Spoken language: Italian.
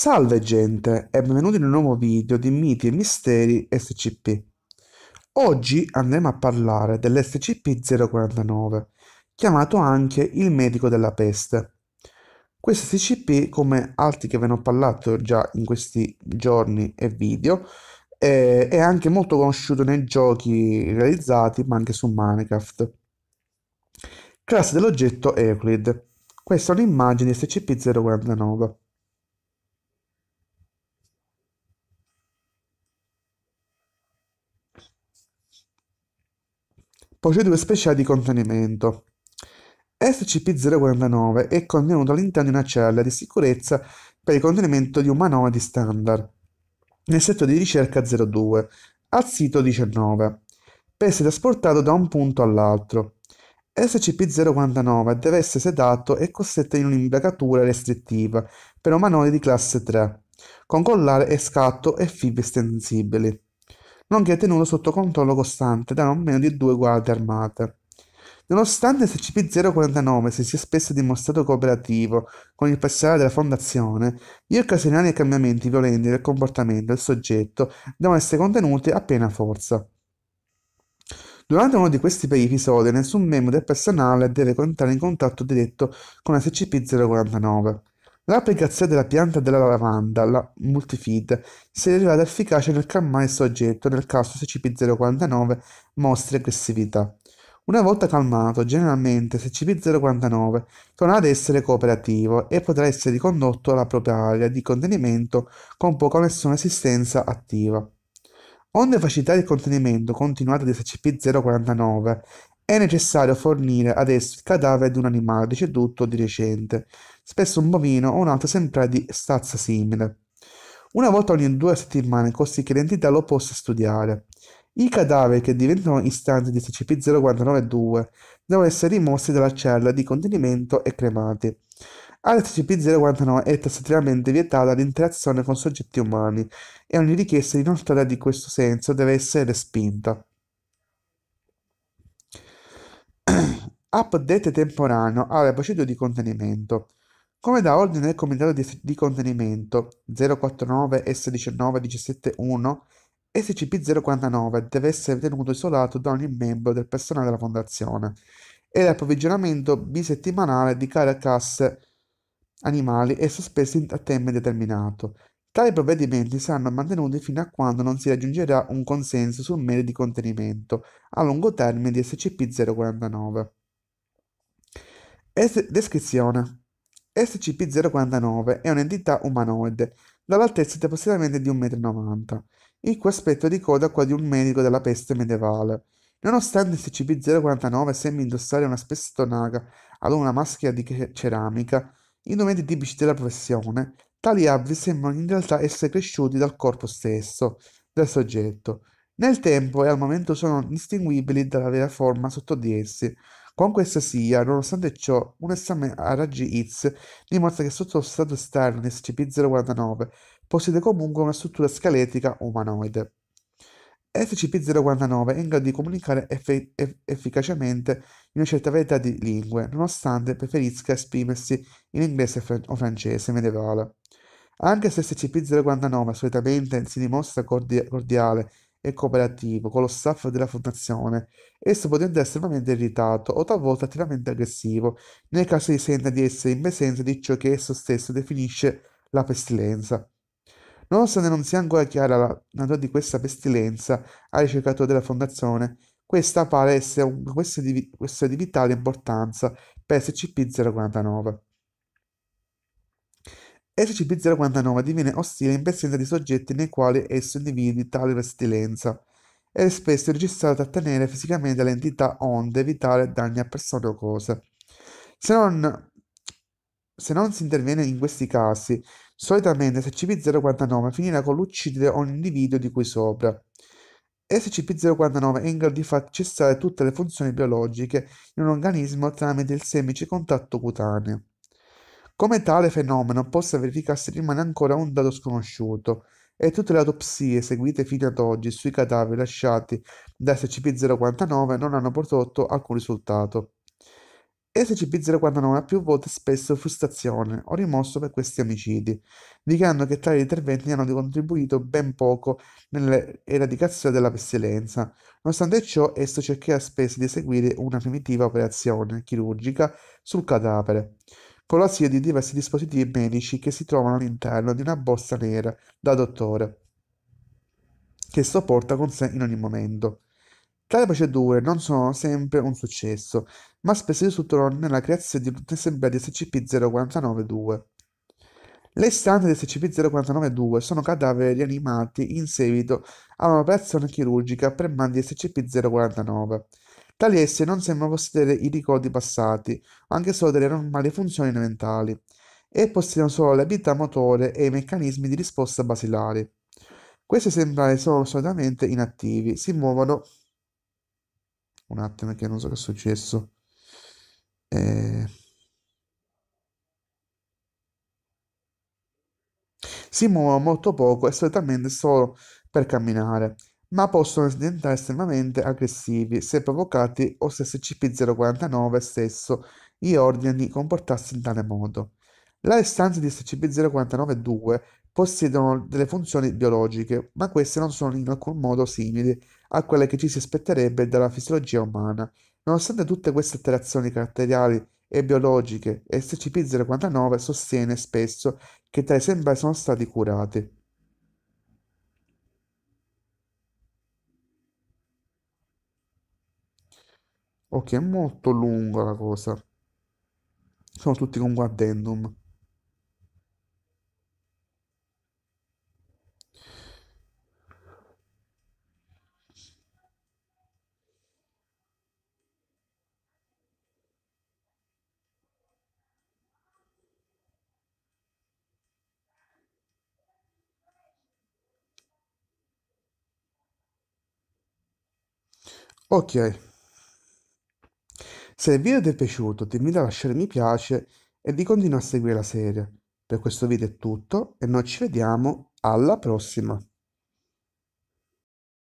Salve gente e benvenuti in un nuovo video di miti e misteri SCP. Oggi andremo a parlare dell'SCP-049, chiamato anche il medico della peste. Questo SCP, come altri che ve ne ho parlato già in questi giorni e video, è anche molto conosciuto nei giochi realizzati, ma anche su Minecraft. Classe dell'oggetto Euclid. Questa è un'immagine di SCP-049. Possiede due speciali di contenimento. SCP-049 è contenuto all'interno di una cella di sicurezza per il contenimento di un umanoidi standard nel settore di ricerca 02 al sito 19 per essere trasportato da un punto all'altro. SCP-049 deve essere sedato e costretto in un'imbricatura restrittiva per un umanoidi di classe 3 con collare e scatto e fibre estensibili nonché tenuto sotto controllo costante da non meno di due guardie armate. Nonostante il SCP-049 si sia spesso dimostrato cooperativo con il personale della fondazione, gli occasionali cambiamenti violenti del comportamento del soggetto devono essere contenuti appena forza. Durante uno di questi episodi, nessun membro del personale deve entrare in contatto diretto con SCP-049. L'applicazione della pianta della lavanda, la multifeed, si è rivelata efficace nel calmare il soggetto nel caso SCP-049 mostri aggressività. Una volta calmato, generalmente SCP-049 tornerà ad essere cooperativo e potrà essere ricondotto alla propria area di contenimento con poca o nessuna assistenza attiva. Onde facilitare il contenimento continuato di SCP-049 è necessario fornire adesso il cadavere di un animale deceduto di recente, spesso un bovino o un altro sempre di stazza simile. Una volta ogni due settimane, così che l'entità lo possa studiare. I cadaveri che diventano istanti di scp 049 2 devono essere rimossi dalla cella di contenimento e cremati. Alla SCP-049 è tassativamente vietata l'interazione con soggetti umani e ogni richiesta di inoltrata di questo senso deve essere respinta. Update temporaneo alle procedure di contenimento. Come da ordine del comitato di, di contenimento 049 S19 171 SCP-049 deve essere tenuto isolato da ogni membro del personale della fondazione e l'approvvigionamento bisettimanale di care animali è sospeso a tempo indeterminato. Tali provvedimenti saranno mantenuti fino a quando non si raggiungerà un consenso sul merito di contenimento a lungo termine di SCP-049. Es- descrizione. SCP-049 è un'entità umanoide, dall'altezza di approssimativamente di 1,90 m, il cui aspetto ricorda quello di un medico della peste medievale. Nonostante SCP-049 sembri indossare una spessa tonaca ad una maschera di ceramica, i indumenti tipici della professione, tali abiti sembrano in realtà essere cresciuti dal corpo stesso del soggetto. Nel tempo e al momento sono distinguibili dalla vera forma sotto di essi, quanto essa sia, nonostante ciò, un esame a raggi X dimostra che sotto lo strato esterno di SCP-049 possiede comunque una struttura scheletrica umanoide. SCP-049 è in grado di comunicare effe- efficacemente in una certa varietà di lingue, nonostante preferisca esprimersi in inglese fran- o francese medievale. Anche se SCP-049 solitamente si dimostra cordi- cordiale e cooperativo con lo staff della fondazione, esso potrebbe essere veramente irritato o talvolta attivamente aggressivo, nel caso di senta di essere in presenza di ciò che esso stesso definisce la pestilenza. Nonostante non sia ancora chiara la natura di questa pestilenza ai ricercatori della fondazione, questa pare essere un, questione di, questa di vitale importanza per SCP-049. SCP-049 diviene ostile in presenza di soggetti nei quali esso individui tale pestilenza ed è spesso registrato a tenere fisicamente l'entità onde evitare danni a persone o cose. Se non, se non si interviene in questi casi, solitamente SCP-049 finirà con l'uccidere ogni individuo di cui sopra. SCP-049 è in grado di far cessare tutte le funzioni biologiche in un organismo tramite il semplice contatto cutaneo. Come tale fenomeno possa verificarsi rimane ancora un dato sconosciuto e tutte le autopsie eseguite fino ad oggi sui cadaveri lasciati da SCP-049 non hanno prodotto alcun risultato. SCP-049 ha più volte spesso frustrazione o rimosso per questi omicidi, dichiarando che tali interventi hanno contribuito ben poco nell'eradicazione della pestilenza. Nonostante ciò, esso cercherà spesso di eseguire una primitiva operazione chirurgica sul cadavere con la sede di diversi dispositivi medici che si trovano all'interno di una borsa nera da dottore, che sopporta con sé in ogni momento. Tali procedure non sono sempre un successo, ma spesso risultano nella creazione di un'assemblea di SCP-049-2. Le istanze di SCP-049-2 sono cadaveri rianimati in seguito a un'operazione chirurgica per mani di SCP-049. Tali esseri non sembrano possedere i ricordi passati, anche solo delle normali funzioni mentali, e possiedono solo le abilità motore e i meccanismi di risposta basilari. Questi esemplari sono solitamente inattivi, si muovono... Un attimo che non so che è successo. Eh... Si muovono molto poco e solitamente solo per camminare ma possono diventare estremamente aggressivi se provocati o se SCP-049 stesso gli ordini di comportarsi in tale modo. Le restanze di SCP-049-2 possiedono delle funzioni biologiche, ma queste non sono in alcun modo simili a quelle che ci si aspetterebbe dalla fisiologia umana. Nonostante tutte queste alterazioni caratteriali e biologiche, SCP-049 sostiene spesso che tali esemplari sono stati curati. Ok, oh, è molto lunga la cosa. Sono tutti con addendum. Ok. Se il video ti è piaciuto ti invito a lasciare mi piace e di continuare a seguire la serie. Per questo video è tutto e noi ci vediamo alla prossima!